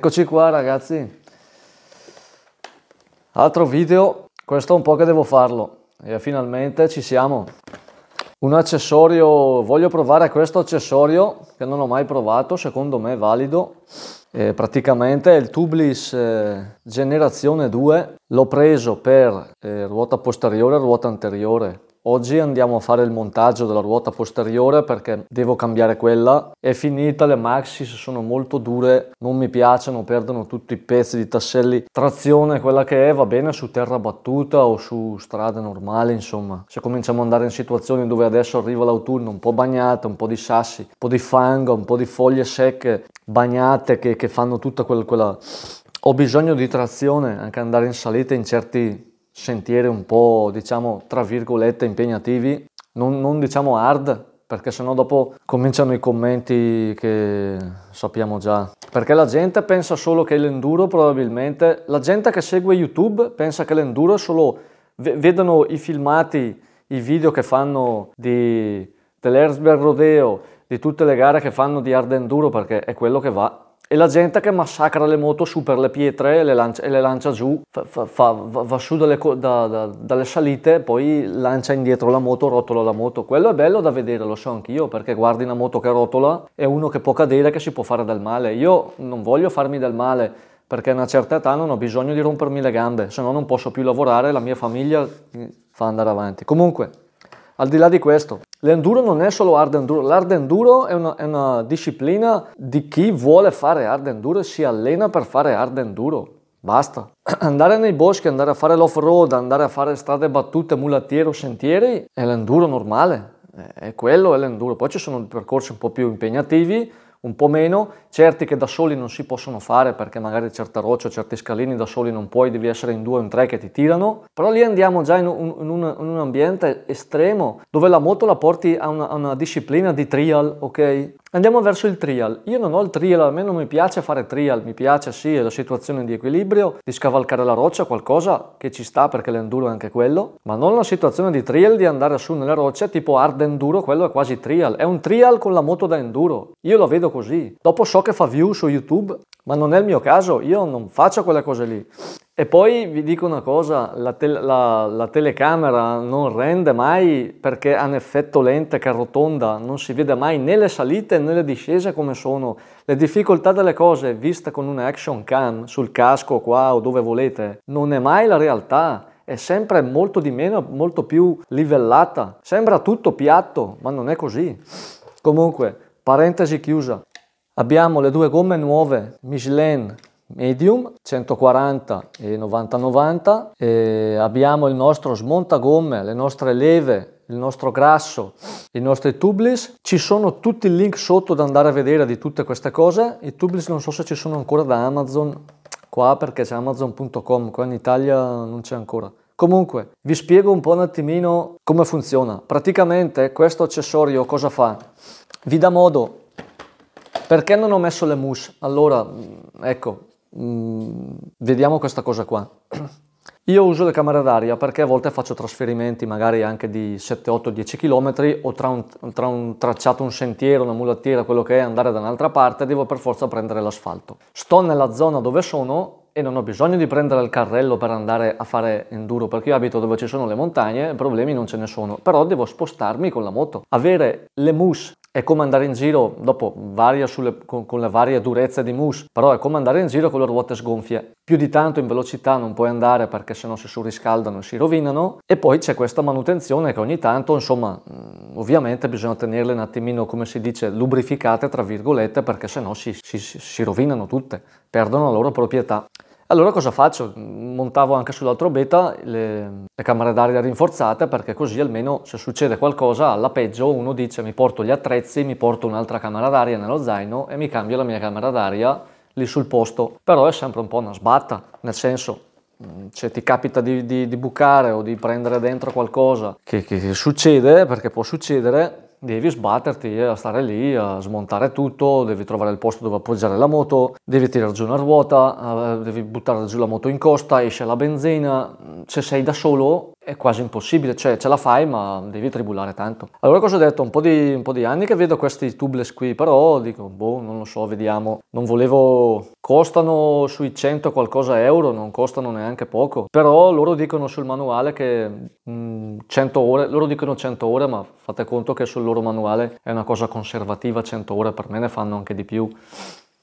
Eccoci qua ragazzi, altro video, questo è un po' che devo farlo e finalmente ci siamo. Un accessorio, voglio provare questo accessorio che non ho mai provato, secondo me è valido. E praticamente è il Tublis eh, generazione 2, l'ho preso per eh, ruota posteriore e ruota anteriore Oggi andiamo a fare il montaggio della ruota posteriore perché devo cambiare quella. È finita, le Maxis sono molto dure, non mi piacciono, perdono tutti i pezzi di tasselli. Trazione quella che è va bene su terra battuta o su strade normali, insomma. Se cominciamo ad andare in situazioni dove adesso arriva l'autunno un po' bagnata, un po' di sassi, un po' di fango, un po' di foglie secche bagnate che, che fanno tutta quella... quella... Ho bisogno di trazione, anche andare in salita in certi sentieri un po', diciamo, tra virgolette impegnativi, non, non diciamo hard, perché sennò dopo cominciano i commenti che sappiamo già. Perché la gente pensa solo che l'enduro probabilmente, la gente che segue YouTube pensa che l'enduro è solo, vedono i filmati, i video che fanno di dell'Erzberg Rodeo, di tutte le gare che fanno di hard enduro perché è quello che va e la gente che massacra le moto su per le pietre e le lancia, e le lancia giù, fa, fa, fa, va su dalle, da, da, dalle salite, poi lancia indietro la moto, rotola la moto. Quello è bello da vedere, lo so anch'io, perché guardi una moto che rotola è uno che può cadere, che si può fare del male. Io non voglio farmi del male, perché a una certa età non ho bisogno di rompermi le gambe, se no non posso più lavorare, la mia famiglia mm, fa andare avanti. Comunque, al di là di questo, l'enduro non è solo hard enduro, l'hard enduro è una, è una disciplina di chi vuole fare hard enduro e si allena per fare hard enduro. Basta. Andare nei boschi, andare a fare l'off-road, andare a fare strade battute, mulattiere o sentieri è l'enduro normale. È quello, è l'enduro. Poi ci sono percorsi un po' più impegnativi, un po' meno, certi che da soli non si possono fare perché magari certa roccia o certi scalini da soli non puoi, devi essere in due o in tre che ti tirano, però lì andiamo già in un, in un, in un ambiente estremo dove la moto la porti a una, a una disciplina di trial, ok? Andiamo verso il trial. Io non ho il trial, a me non mi piace fare trial, mi piace sì è la situazione di equilibrio, di scavalcare la roccia, qualcosa che ci sta perché l'enduro è anche quello, ma non la situazione di trial di andare su nelle rocce tipo hard enduro, quello è quasi trial, è un trial con la moto da enduro. Io lo vedo così. Dopo so che fa view su YouTube, ma non è il mio caso, io non faccio quelle cose lì. E poi vi dico una cosa, la, te la, la telecamera non rende mai perché ha un effetto lente che rotonda, non si vede mai né le salite né le discese come sono. Le difficoltà delle cose viste con una action cam sul casco qua o dove volete, non è mai la realtà è sempre molto di meno, molto più livellata. Sembra tutto piatto, ma non è così. Comunque, parentesi chiusa. Abbiamo le due gomme nuove Michelin medium 140 e 90 90 e abbiamo il nostro smontagomme le nostre leve il nostro grasso i nostri tubeless ci sono tutti i link sotto da andare a vedere di tutte queste cose i tubeless non so se ci sono ancora da amazon qua perché c'è amazon.com qua in italia non c'è ancora comunque vi spiego un po' un attimino come funziona praticamente questo accessorio cosa fa vi dà modo perché non ho messo le mousse? Allora, mm, ecco, mh, mm, vediamo questa cosa qua. Io uso le camere d'aria perché a volte faccio trasferimenti magari anche di 7, 8, 10 km o tra un, tra un tracciato, un sentiero, una mulattiera, quello che è, andare da un'altra parte, devo per forza prendere l'asfalto. Sto nella zona dove sono e non ho bisogno di prendere il carrello per andare a fare enduro perché io abito dove ci sono le montagne problemi non ce ne sono però devo spostarmi con la moto avere le mousse è come andare in giro, dopo varia sulle, con, con, la varia durezza di mousse, però è come andare in giro con le ruote sgonfie. Più di tanto in velocità non puoi andare perché sennò si surriscaldano e si rovinano. E poi c'è questa manutenzione che ogni tanto, insomma, mm, ovviamente bisogna tenerle un attimino, come si dice, lubrificate, tra virgolette, perché sennò si, si, si rovinano tutte, perdono la loro proprietà. Allora cosa faccio? Montavo anche sull'altro beta le, le camere d'aria rinforzate perché così almeno se succede qualcosa alla peggio uno dice mi porto gli attrezzi, mi porto un'altra camera d'aria nello zaino e mi cambio la mia camera d'aria lì sul posto. Però è sempre un po' una sbatta, nel senso mm, se ti capita di, di, di bucare o di prendere dentro qualcosa che, che succede, perché può succedere, devi sbatterti a stare lì, a smontare tutto, devi trovare il posto dove appoggiare la moto, devi tirare giù una ruota, eh, devi buttare giù la moto in costa, esce la benzina, se sei da solo è quasi impossibile, cioè ce la fai ma devi tribulare tanto. Allora cosa ho detto? Un po, di, un po' di anni che vedo questi tubeless qui, però dico, boh, non lo so, vediamo. Non volevo... costano sui 100 qualcosa euro, non costano neanche poco, però loro dicono sul manuale che mh, mm, 100 ore, loro dicono 100 ore, ma fate conto che sul loro manuale è una cosa conservativa 100 ore, per me ne fanno anche di più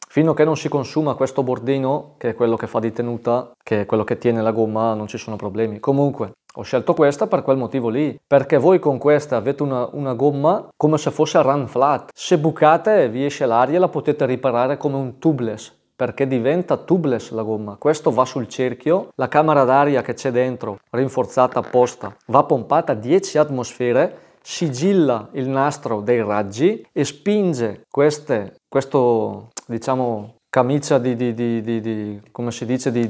fino a che non si consuma questo bordino, che è quello che fa di tenuta, che è quello che tiene la gomma, non ci sono problemi. Comunque, ho scelto questa per quel motivo lì, perché voi con questa avete una, una gomma come se fosse run flat. Se bucate e vi esce l'aria la potete riparare come un tubeless, perché diventa tubeless la gomma. Questo va sul cerchio, la camera d'aria che c'è dentro, rinforzata apposta, va pompata a 10 atmosfere, sigilla il nastro dei raggi e spinge queste, questo, diciamo, camicia di, di, di, di come si dice, di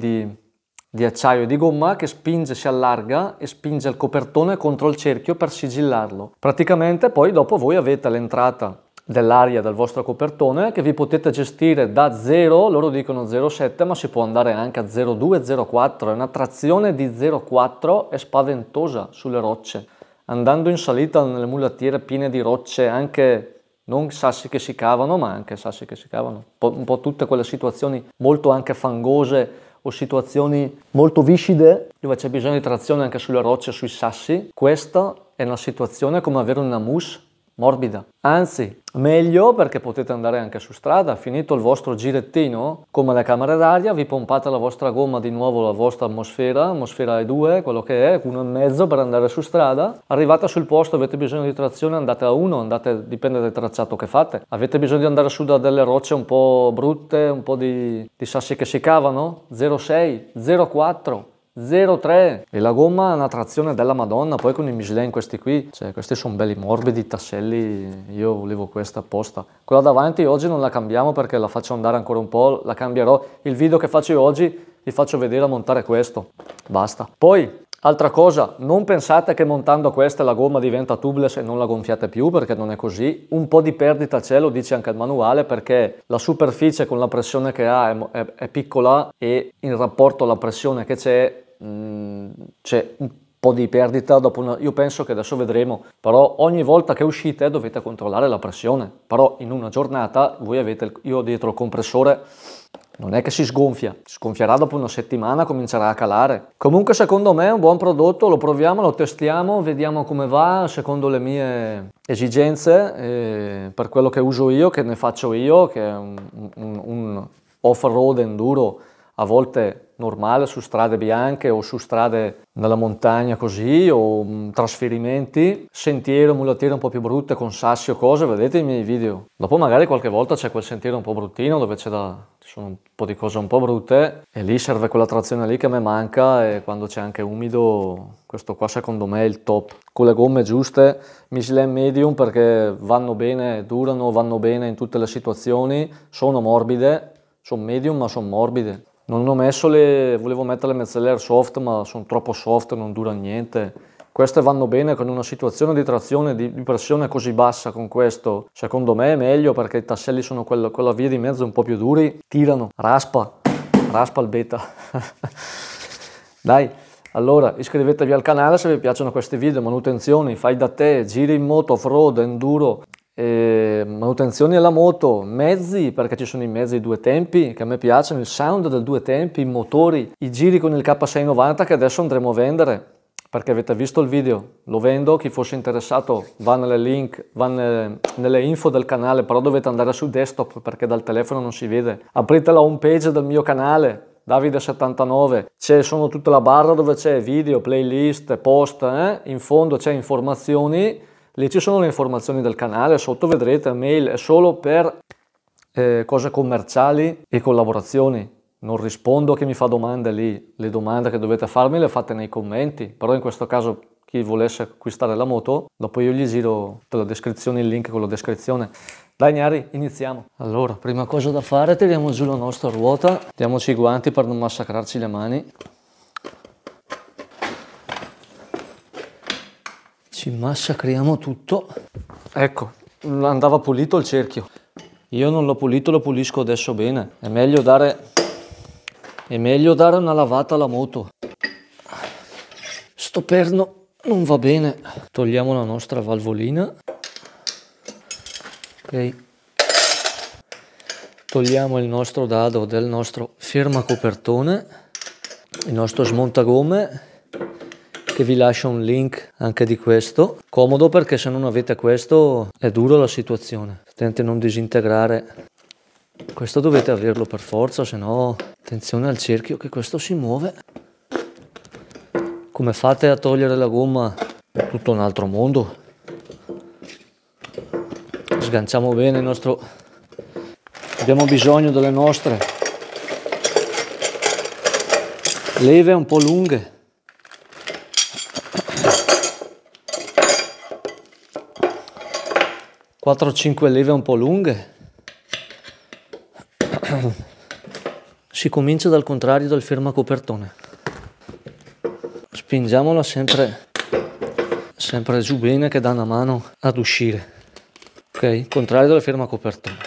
di acciaio e di gomma che spinge, si allarga e spinge il copertone contro il cerchio per sigillarlo. Praticamente poi dopo voi avete l'entrata dell'aria dal vostro copertone che vi potete gestire da 0, loro dicono 0,7 ma si può andare anche a 0,2, 0,4, è una trazione di 0,4 è spaventosa sulle rocce. Andando in salita nelle mulattiere piene di rocce, anche non sassi che si cavano ma anche sassi che si cavano, un po' tutte quelle situazioni molto anche fangose o situazioni molto viscide dove c'è bisogno di trazione anche sulle rocce, sui sassi. Questa è una situazione come avere una mousse morbida. Anzi, meglio perché potete andare anche su strada, finito il vostro girettino, come la camera d'aria, vi pompate la vostra gomma di nuovo, la vostra atmosfera, atmosfera E2, quello che è, uno e mezzo per andare su strada, arrivate sul posto, avete bisogno di trazione, andate a uno, andate, dipende dal tracciato che fate, avete bisogno di andare su da delle rocce un po' brutte, un po' di, di sassi che si cavano, 0,6, 0,4, 0,3 e la gomma ha una trazione della madonna poi con i Michelin questi qui cioè questi sono belli morbidi tasselli io volevo questa apposta quella davanti oggi non la cambiamo perché la faccio andare ancora un po' la cambierò il video che faccio oggi vi faccio vedere a montare questo basta poi Altra cosa, non pensate che montando questa la gomma diventa tubeless e non la gonfiate più perché non è così. Un po' di perdita c'è, lo dice anche il manuale, perché la superficie con la pressione che ha è, è, è piccola e in rapporto alla pressione che c'è Mm, c'è un po' di perdita dopo una... Io penso che adesso vedremo, però ogni volta che uscite dovete controllare la pressione, però in una giornata voi avete, il... io dietro il compressore non è che si sgonfia, si sgonfierà dopo una settimana, comincerà a calare. Comunque secondo me è un buon prodotto, lo proviamo, lo testiamo, vediamo come va secondo le mie esigenze, per quello che uso io, che ne faccio io, che è un, un, un off-road enduro a volte normale su strade bianche o su strade nella montagna così o mh, mm, trasferimenti, sentiero, mulattiere un po' più brutte con sassi o cose, vedete i miei video. Dopo magari qualche volta c'è quel sentiero un po' bruttino dove c'è da... ci sono un po' di cose un po' brutte e lì serve quella trazione lì che a me manca e quando c'è anche umido questo qua secondo me è il top. Con le gomme giuste Michelin Medium perché vanno bene, durano, vanno bene in tutte le situazioni, sono morbide, sono medium ma sono morbide. Non ho messo le, volevo mettere le mezzelle soft, ma sono troppo soft, non durano niente. Queste vanno bene con una situazione di trazione, di, di pressione così bassa con questo. Secondo me è meglio perché i tasselli sono quella, quella via di mezzo un po' più duri. Tirano, raspa, raspa il beta. Dai. Allora iscrivetevi al canale se vi piacciono questi video, manutenzioni, fai da te, giri in moto, off-road, enduro, eh, manutenzioni alla moto, mezzi, perché ci sono i mezzi due tempi che a me piacciono, il sound del due tempi, i motori, i giri con il K690 che adesso andremo a vendere perché avete visto il video, lo vendo, chi fosse interessato va nelle link, va nelle, nelle info del canale, però dovete andare sul desktop perché dal telefono non si vede. Aprite la home page del mio canale, Davide79, c'è sono tutta la barra dove c'è video, playlist, post, eh? in fondo c'è informazioni, Lì ci sono le informazioni del canale, sotto vedrete mail è solo per eh, cose commerciali e collaborazioni. Non rispondo a chi mi fa domande lì, le domande che dovete farmi le fate nei commenti, però in questo caso chi volesse acquistare la moto, dopo io gli giro la descrizione, il link con la descrizione. Dai Gnari, iniziamo. Allora, prima cosa da fare, tiriamo giù la nostra ruota, diamoci i guanti per non massacrarci le mani. Ci massacriamo tutto. Ecco, andava pulito il cerchio. Io non l'ho pulito, lo pulisco adesso bene. È meglio dare... È meglio dare una lavata alla moto. Sto perno non va bene. Togliamo la nostra valvolina. Ok. Togliamo il nostro dado del nostro fermacopertone. Il nostro smontagomme che vi lascio un link anche di questo comodo perché se non avete questo è duro la situazione attenti non disintegrare questo dovete averlo per forza se no attenzione al cerchio che questo si muove come fate a togliere la gomma tutto un altro mondo sganciamo bene il nostro abbiamo bisogno delle nostre leve un po' lunghe 4-5 leve un po' lunghe. Si comincia dal contrario del fermacopertone. Spingiamola sempre, sempre giù bene che dà una mano ad uscire. Ok, contrario del fermacopertone.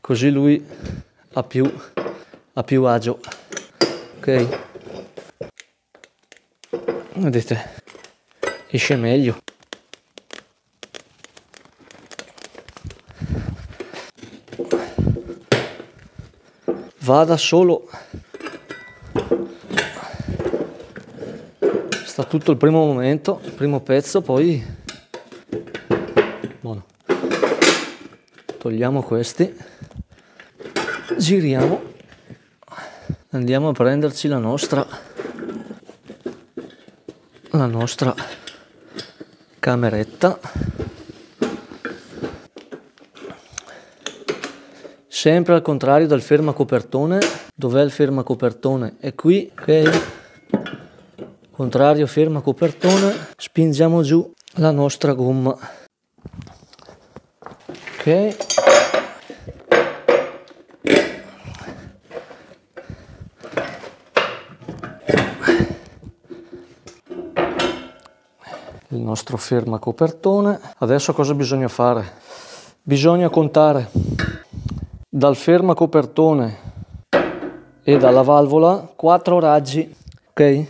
Così lui ha più, ha più agio. Ok. Vedete? esce meglio vada solo sta tutto il primo momento il primo pezzo poi buono togliamo questi giriamo andiamo a prenderci la nostra la nostra cameretta sempre al contrario dal fermacopertone dov'è il fermacopertone è qui ok contrario fermacopertone spingiamo giù la nostra gomma ok nostro ferma copertone. Adesso cosa bisogna fare? Bisogna contare dal ferma copertone e dalla valvola 4 raggi, ok?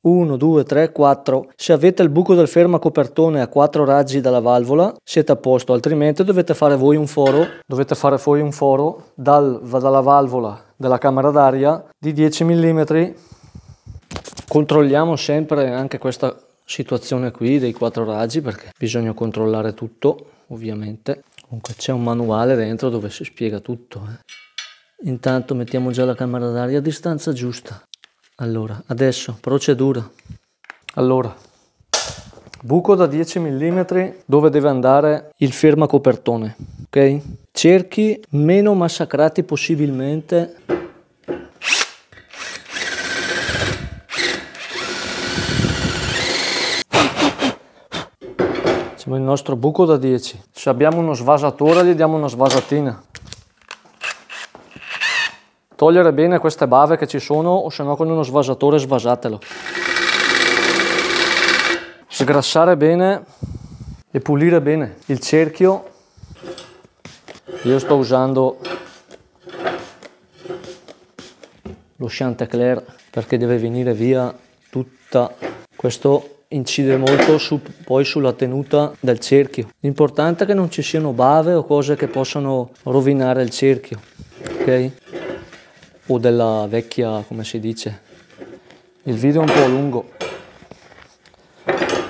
1, 2, 3, 4. Se avete il buco del ferma copertone a 4 raggi dalla valvola siete a posto, altrimenti dovete fare voi un foro, dovete fare fuori un foro dal, dalla valvola della camera d'aria di 10 mm. Controlliamo sempre anche questa situazione qui dei quattro raggi perché bisogna controllare tutto ovviamente comunque c'è un manuale dentro dove si spiega tutto eh. intanto mettiamo già la camera d'aria a distanza giusta allora adesso procedura allora buco da 10 mm dove deve andare il copertone ok cerchi meno massacrati possibilmente nostro buco da 10. Se abbiamo uno svasatore gli diamo una svasatina. Togliere bene queste bave che ci sono o se no con uno svasatore svasatelo. Sgrassare bene e pulire bene il cerchio. Io sto usando lo Chanticleer perché deve venire via tutta questo incide molto su, poi sulla tenuta del cerchio. L'importante è che non ci siano bave o cose che possano rovinare il cerchio, ok? O della vecchia, come si dice. Il video è un po' lungo.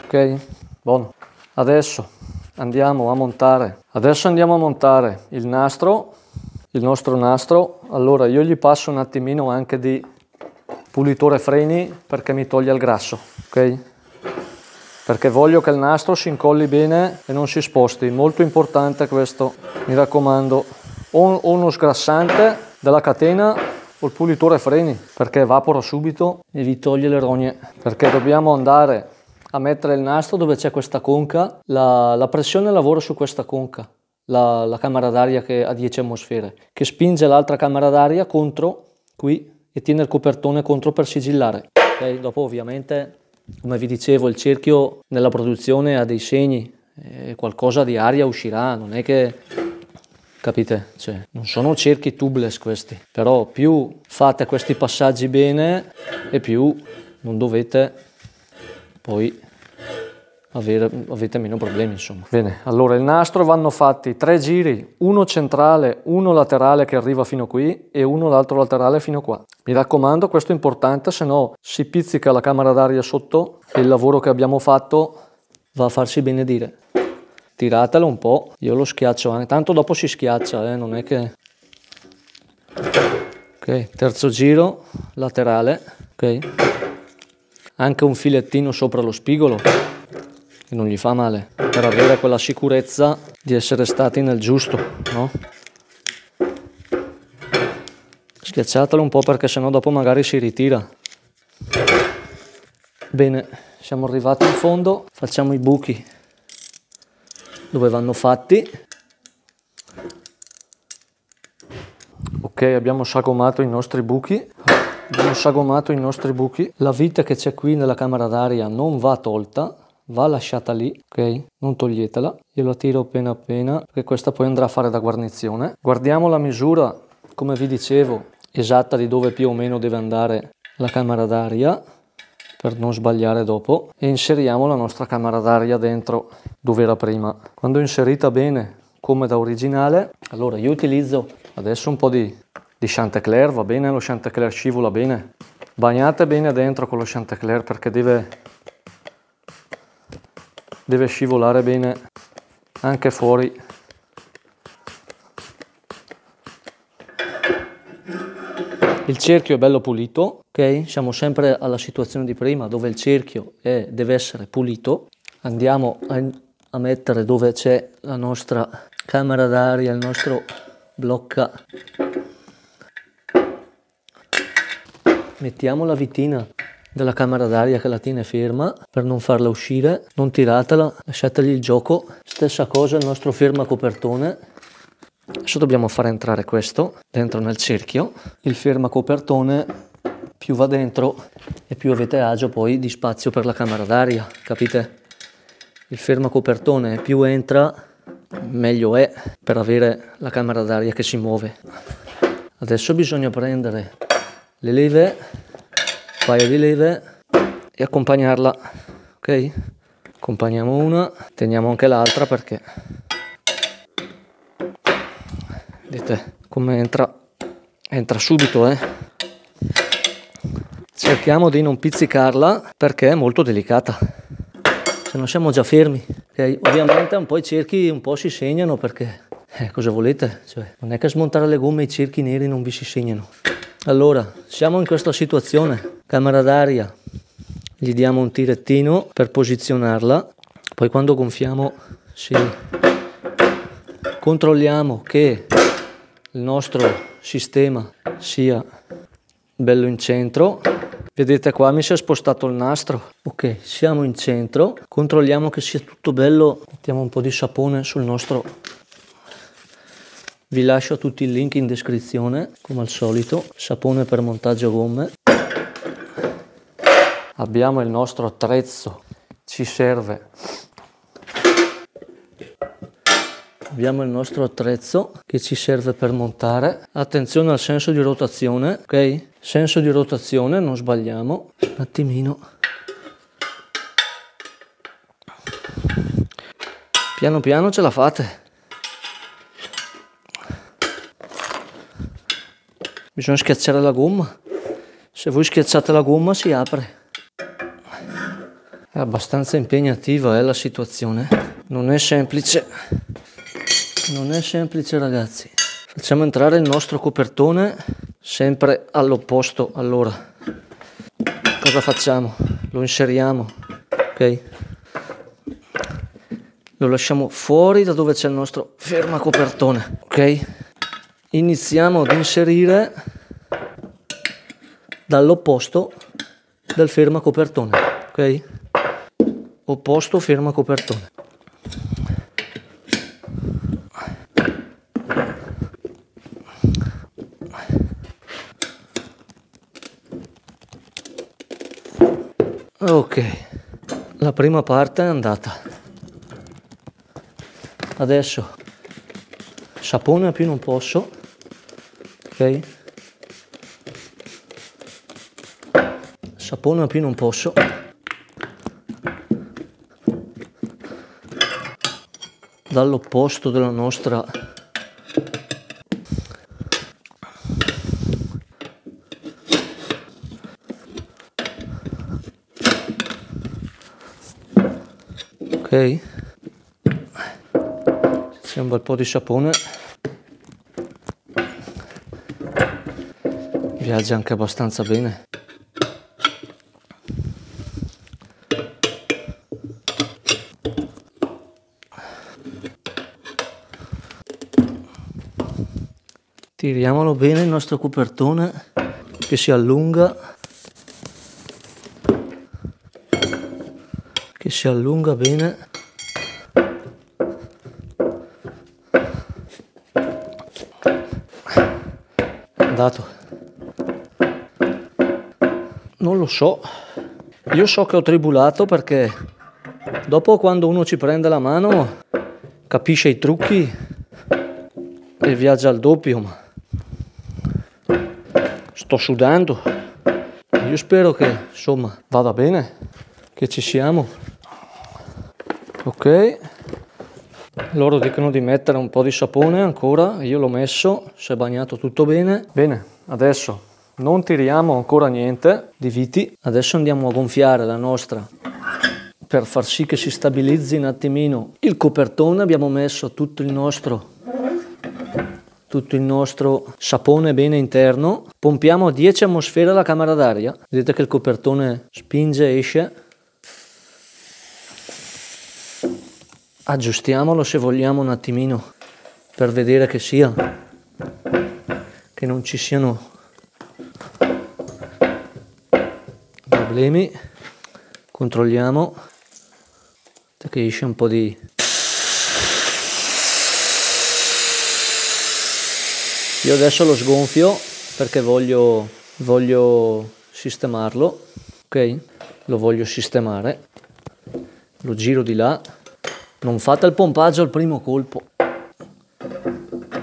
Ok? Buono. Adesso andiamo a montare. Adesso andiamo a montare il nastro, il nostro nastro. Allora io gli passo un attimino anche di pulitore freni perché mi toglie il grasso, ok? perché voglio che il nastro si incolli bene e non si sposti, molto importante questo, mi raccomando. O uno sgrassante della catena o il pulitore freni, perché evapora subito e vi toglie le rogne, perché dobbiamo andare a mettere il nastro dove c'è questa conca, la, la pressione lavora su questa conca. La, la, camera d'aria che ha 10 atmosfere, che spinge l'altra camera d'aria contro qui e tiene il copertone contro per sigillare. Okay, dopo ovviamente come vi dicevo, il cerchio nella produzione ha dei segni, eh, qualcosa di aria uscirà, non è che capite? Cioè, non sono cerchi tubeless questi, però più fate questi passaggi bene e più non dovete poi avere, avete meno problemi insomma. Bene, allora il nastro vanno fatti tre giri, uno centrale, uno laterale che arriva fino qui e uno l'altro laterale fino qua. Mi raccomando, questo è importante, se no si pizzica la camera d'aria sotto e il lavoro che abbiamo fatto va a farsi benedire. Tiratelo un po', io lo schiaccio anche, tanto dopo si schiaccia, eh, non è che... Ok, terzo giro, laterale, ok. Anche un filettino sopra lo spigolo che non gli fa male, per avere quella sicurezza di essere stati nel giusto, no? Schiacciatelo un po' perché sennò dopo magari si ritira. Bene, siamo arrivati in fondo, facciamo i buchi dove vanno fatti. Ok, abbiamo sagomato i nostri buchi. Abbiamo sagomato i nostri buchi. La vita che c'è qui nella camera d'aria non va tolta, va lasciata lì, ok? Non toglietela. Io la tiro appena appena perché questa poi andrà a fare da guarnizione. Guardiamo la misura, come vi dicevo, esatta di dove più o meno deve andare la camera d'aria per non sbagliare dopo e inseriamo la nostra camera d'aria dentro dove era prima. Quando inserita bene come da originale, allora io utilizzo adesso un po' di, di Chantecler, va bene? Lo Chantecler scivola bene. Bagnate bene dentro con lo Chantecler perché deve deve scivolare bene anche fuori il cerchio è bello pulito ok siamo sempre alla situazione di prima dove il cerchio è, deve essere pulito andiamo a, a mettere dove c'è la nostra camera d'aria il nostro blocca mettiamo la vitina della camera d'aria che la tiene ferma per non farla uscire, non tiratela, lasciategli il gioco. Stessa cosa il nostro ferma copertone. Adesso dobbiamo far entrare questo dentro nel cerchio. Il ferma copertone più va dentro e più avete agio poi di spazio per la camera d'aria, capite? Il ferma copertone più entra meglio è per avere la camera d'aria che si muove. Adesso bisogna prendere le leve paio di leve e accompagnarla ok accompagniamo una teniamo anche l'altra perché vedete come entra entra subito eh cerchiamo di non pizzicarla perché è molto delicata se non siamo già fermi ok ovviamente un po' i cerchi un po' si segnano perché eh, cosa volete cioè, non è che smontare le gomme i cerchi neri non vi si segnano allora, siamo in questa situazione, camera d'aria, gli diamo un tirettino per posizionarla, poi quando gonfiamo si controlliamo che il nostro sistema sia bello in centro. Vedete qua mi si è spostato il nastro. Ok, siamo in centro, controlliamo che sia tutto bello. Mettiamo un po' di sapone sul nostro vi lascio tutti i link in descrizione, come al solito, sapone per montaggio gomme. Abbiamo il nostro attrezzo, ci serve. Abbiamo il nostro attrezzo che ci serve per montare. Attenzione al senso di rotazione, ok? Senso di rotazione, non sbagliamo. Un attimino. Piano piano ce la fate. bisogna schiacciare la gomma se voi schiacciate la gomma si apre è abbastanza impegnativa eh, la situazione non è semplice non è semplice ragazzi facciamo entrare il nostro copertone sempre all'opposto allora cosa facciamo lo inseriamo ok lo lasciamo fuori da dove c'è il nostro ferma copertone ok iniziamo ad inserire dall'opposto del ferma copertone ok opposto ferma copertone ok la prima parte è andata adesso sapone più non posso ok? Sapone più non posso. Dall'opposto della nostra ok c'è un bel po' di sapone viaggia anche abbastanza bene tiriamolo bene il nostro copertone che si allunga che si allunga bene andato non lo so. Io so che ho tribulato perché dopo quando uno ci prende la mano capisce i trucchi e viaggia al doppio, ma sto sudando. Io spero che insomma vada bene, che ci siamo. Ok. Loro dicono di mettere un po' di sapone ancora, io l'ho messo, si è bagnato tutto bene. Bene, adesso non tiriamo ancora niente di viti adesso andiamo a gonfiare la nostra per far sì che si stabilizzi un attimino il copertone abbiamo messo tutto il nostro tutto il nostro sapone bene interno pompiamo 10 atmosfere alla camera d'aria vedete che il copertone spinge e esce aggiustiamolo se vogliamo un attimino per vedere che sia che non ci siano problemi controlliamo che esce un po' di io adesso lo sgonfio perché voglio voglio sistemarlo ok lo voglio sistemare lo giro di là non fate il pompaggio al primo colpo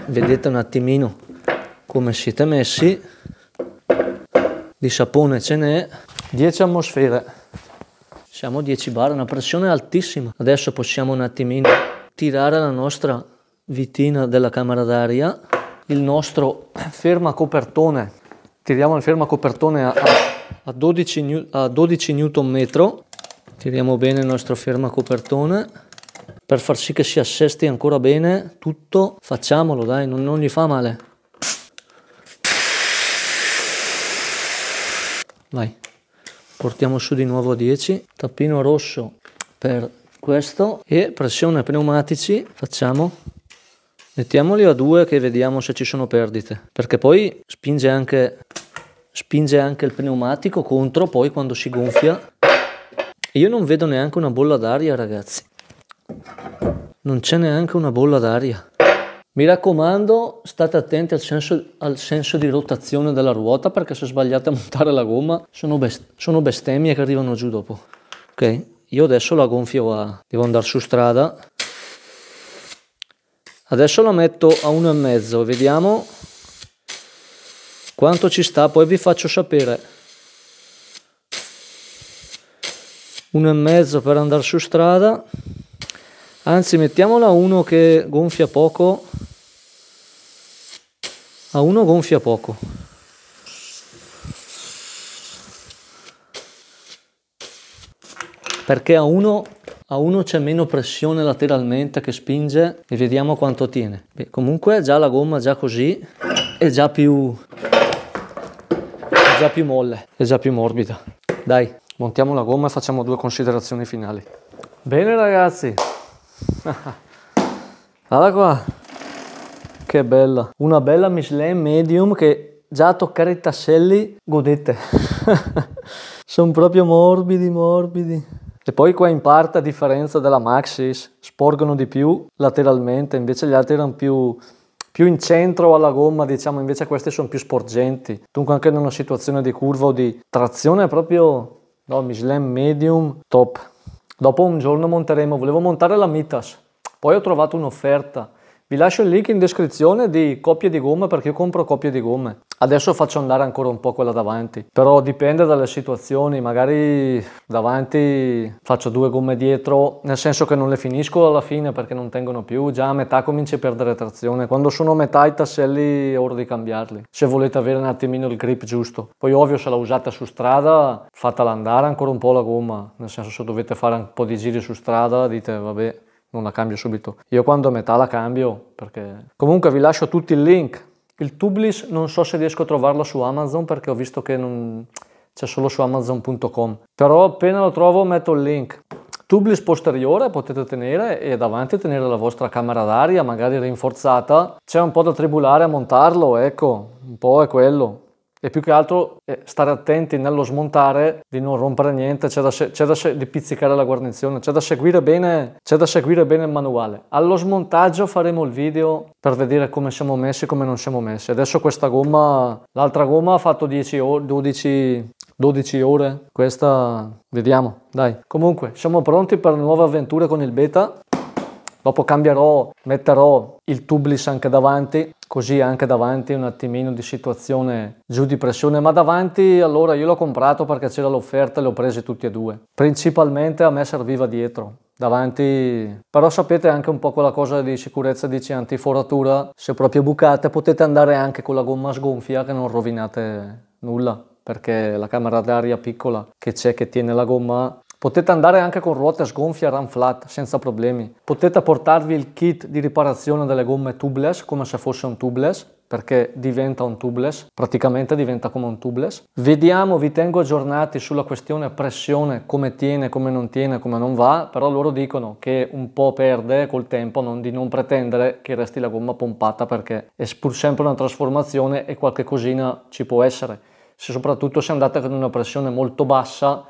vedete un attimino come siete messi di sapone ce n'è 10 atmosfere siamo 10 bar una pressione altissima adesso possiamo un attimino tirare la nostra vitina della camera d'aria il nostro fermacopertone tiriamo il fermacopertone a, a 12, a 12 newton tiriamo bene il nostro fermacopertone per far sì che si assesti ancora bene tutto facciamolo dai non, non gli fa male Vai, portiamo su di nuovo a 10, tappino rosso per questo e pressione pneumatici facciamo mettiamoli a 2 che vediamo se ci sono perdite perché poi spinge anche spinge anche il pneumatico contro poi quando si gonfia io non vedo neanche una bolla d'aria ragazzi non c'è neanche una bolla d'aria mi raccomando, state attenti al senso, al senso, di rotazione della ruota perché se sbagliate a montare la gomma sono, best sono bestemmie che arrivano giù dopo. Ok, io adesso la gonfio a... devo andare su strada. Adesso la metto a 1,5, vediamo quanto ci sta, poi vi faccio sapere. 1,5 per andare su strada. Anzi, mettiamola a uno che gonfia poco. A uno gonfia poco. Perché a uno, a uno c'è meno pressione lateralmente che spinge e vediamo quanto tiene. Beh, comunque già la gomma già così è già più è già più molle, è già più morbida. Dai, montiamo la gomma e facciamo due considerazioni finali. Bene ragazzi, Guarda qua, che bella. Una bella Michelin medium che già a toccare i tasselli godete. Sono proprio morbidi, morbidi. E poi qua in parte, a differenza della Maxis, sporgono di più lateralmente, invece gli altri erano più più in centro alla gomma, diciamo, invece queste sono più sporgenti. Dunque anche in una situazione di curva o di trazione è proprio, no, Michelin medium, top. Dopo un giorno monteremo, volevo montare la Mitas, poi ho trovato un'offerta vi lascio il link in descrizione di coppie di gomme perché io compro coppie di gomme. Adesso faccio andare ancora un po' quella davanti, però dipende dalle situazioni, magari davanti faccio due gomme dietro, nel senso che non le finisco alla fine perché non tengono più, già a metà cominci a perdere trazione, quando sono a metà i tasselli è ora di cambiarli, se volete avere un attimino il grip giusto. Poi ovvio se la usate su strada fatela andare ancora un po' la gomma, nel senso se dovete fare un po' di giri su strada dite vabbè non la cambio subito. Io quando a metà la cambio perché... Comunque vi lascio tutti il link. Il Tublis non so se riesco a trovarlo su Amazon perché ho visto che non... c'è solo su amazon.com. Però appena lo trovo metto il link. Tublis posteriore potete tenere e davanti tenere la vostra camera d'aria magari rinforzata. C'è un po' da tribulare a montarlo, ecco, un po' è quello e più che altro eh, stare attenti nello smontare di non rompere niente, c'è da, c'è da di pizzicare la guarnizione, c'è da, seguire bene, c'è da seguire bene il manuale. Allo smontaggio faremo il video per vedere come siamo messi e come non siamo messi. Adesso questa gomma, l'altra gomma ha fatto 10 ore, 12, 12 ore, questa vediamo, dai. Comunque siamo pronti per nuove avventure con il beta Dopo cambierò, metterò il tubeless anche davanti, così anche davanti un attimino di situazione giù di pressione, ma davanti allora io l'ho comprato perché c'era l'offerta e le ho prese tutti e due. Principalmente a me serviva dietro, davanti però sapete anche un po' quella cosa di sicurezza dice antiforatura se proprio bucate potete andare anche con la gomma sgonfia che non rovinate nulla perché la camera d'aria piccola che c'è che tiene la gomma Potete andare anche con ruote sgonfie a run flat senza problemi. Potete portarvi il kit di riparazione delle gomme tubeless come se fosse un tubeless perché diventa un tubeless, praticamente diventa come un tubeless. Vediamo, vi tengo aggiornati sulla questione pressione, come tiene, come non tiene, come non va, però loro dicono che un po' perde col tempo non, di non pretendere che resti la gomma pompata perché è pur sempre una trasformazione e qualche cosina ci può essere. Se soprattutto se andate con una pressione molto bassa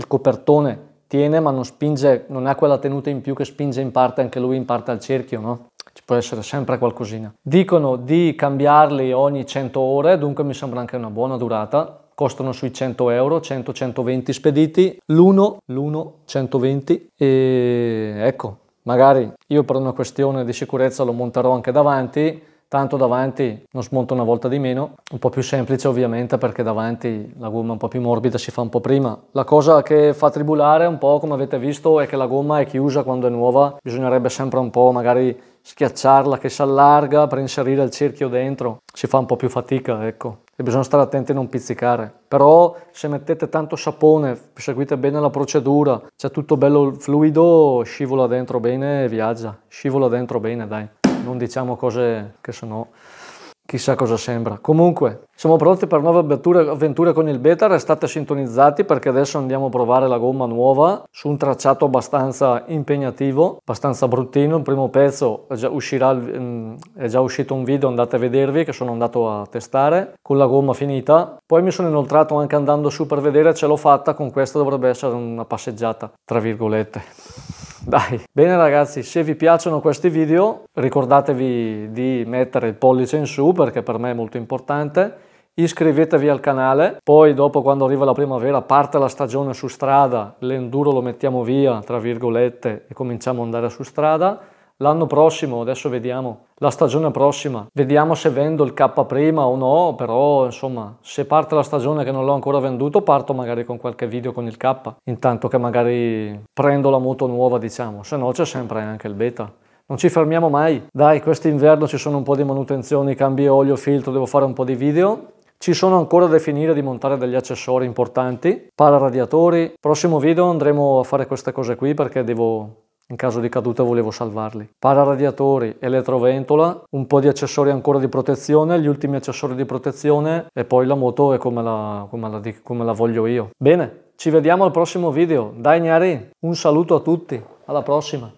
il copertone tiene ma non spinge, non ha quella tenuta in più che spinge in parte anche lui in parte al cerchio, no? Ci può essere sempre qualcosina. Dicono di cambiarli ogni 100 ore, dunque mi sembra anche una buona durata. Costano sui 100 euro, 100-120 spediti, l'uno, l'uno 120 e ecco, magari io per una questione di sicurezza lo monterò anche davanti, tanto davanti non smonta una volta di meno, un po' più semplice ovviamente perché davanti la gomma è un po' più morbida, si fa un po' prima. La cosa che fa tribulare un po' come avete visto è che la gomma è chiusa quando è nuova, bisognerebbe sempre un po' magari schiacciarla che si allarga per inserire il cerchio dentro, si fa un po' più fatica ecco e bisogna stare attenti a non pizzicare. Però se mettete tanto sapone, seguite bene la procedura, c'è tutto bello fluido, scivola dentro bene e viaggia, scivola dentro bene dai non diciamo cose che sono chissà cosa sembra. Comunque, siamo pronti per nuove avventure, con il beta, restate sintonizzati perché adesso andiamo a provare la gomma nuova su un tracciato abbastanza impegnativo, abbastanza bruttino. Il primo pezzo è già, uscirà, mm, è già uscito un video, andate a vedervi che sono andato a testare con la gomma finita. Poi mi sono inoltrato anche andando su per vedere, ce l'ho fatta, con questa dovrebbe essere una passeggiata, tra virgolette dai. Bene ragazzi, se vi piacciono questi video ricordatevi di mettere il pollice in su perché per me è molto importante. Iscrivetevi al canale, poi dopo quando arriva la primavera parte la stagione su strada, l'enduro lo mettiamo via, tra virgolette, e cominciamo ad andare su strada L'anno prossimo, adesso vediamo, la stagione prossima, vediamo se vendo il K prima o no, però insomma, se parte la stagione che non l'ho ancora venduto, parto magari con qualche video con il K, intanto che magari prendo la moto nuova, diciamo, se no c'è sempre anche il beta. Non ci fermiamo mai. Dai, quest'inverno ci sono un po' di manutenzioni, cambi olio, filtro, devo fare un po' di video. Ci sono ancora da finire di montare degli accessori importanti, pararadiatori. Prossimo video andremo a fare queste cose qui perché devo in caso di caduta volevo salvarli. Pararadiatori, elettroventola, un po' di accessori ancora di protezione, gli ultimi accessori di protezione e poi la moto è come la, come la, come la voglio io. Bene, ci vediamo al prossimo video. Dai Gnari, un saluto a tutti, alla prossima.